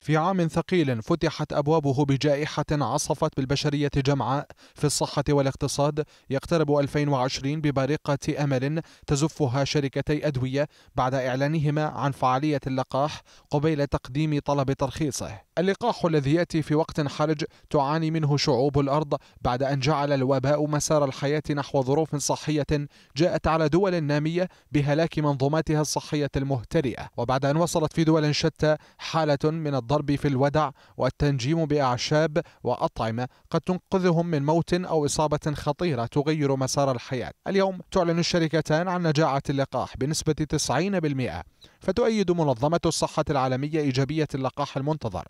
في عام ثقيل فتحت أبوابه بجائحة عصفت بالبشرية جمعاء في الصحة والاقتصاد يقترب 2020 ببارقة أمل تزفها شركتي أدوية بعد إعلانهما عن فعالية اللقاح قبيل تقديم طلب ترخيصه اللقاح الذي يأتي في وقت حرج تعاني منه شعوب الأرض بعد أن جعل الوباء مسار الحياة نحو ظروف صحية جاءت على دول نامية بهلاك منظوماتها الصحية المهترئة وبعد أن وصلت في دول شتى حالة من الضرب في الودع والتنجيم بأعشاب وأطعمة قد تنقذهم من موت أو إصابة خطيرة تغير مسار الحياة اليوم تعلن الشركتان عن نجاعة اللقاح بنسبة 90% فتؤيد منظمة الصحة العالمية إيجابية اللقاح المنتظر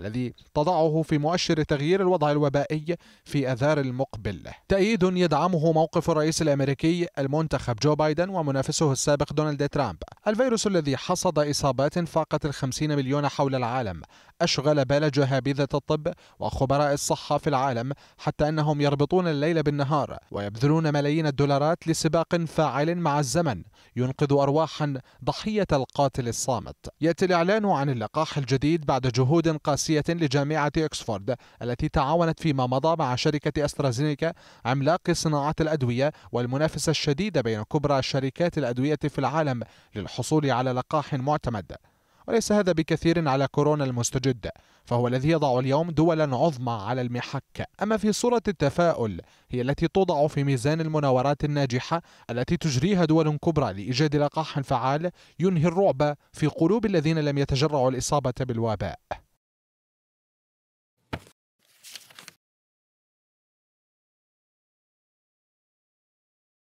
الذي تضعه في مؤشر تغيير الوضع الوبائي في اذار المقبل. تأييد يدعمه موقف الرئيس الامريكي المنتخب جو بايدن ومنافسه السابق دونالد ترامب. الفيروس الذي حصد اصابات فاقت ال 50 مليون حول العالم أشغل بال جهابذة الطب وخبراء الصحة في العالم حتى أنهم يربطون الليل بالنهار ويبذلون ملايين الدولارات لسباق فاعل مع الزمن ينقذ أرواحا ضحية القاتل الصامت يأتي الإعلان عن اللقاح الجديد بعد جهود قاسية لجامعة أكسفورد التي تعاونت فيما مضى مع شركة أسترازينيكا عملاق صناعة الأدوية والمنافسة الشديدة بين كبرى شركات الأدوية في العالم للحصول على لقاح معتمد وليس هذا بكثير على كورونا المستجد فهو الذي يضع اليوم دولا عظمى على المحك أما في صورة التفاؤل هي التي توضع في ميزان المناورات الناجحة التي تجريها دول كبرى لإيجاد لقاح فعال ينهي الرعب في قلوب الذين لم يتجرعوا الإصابة بالوباء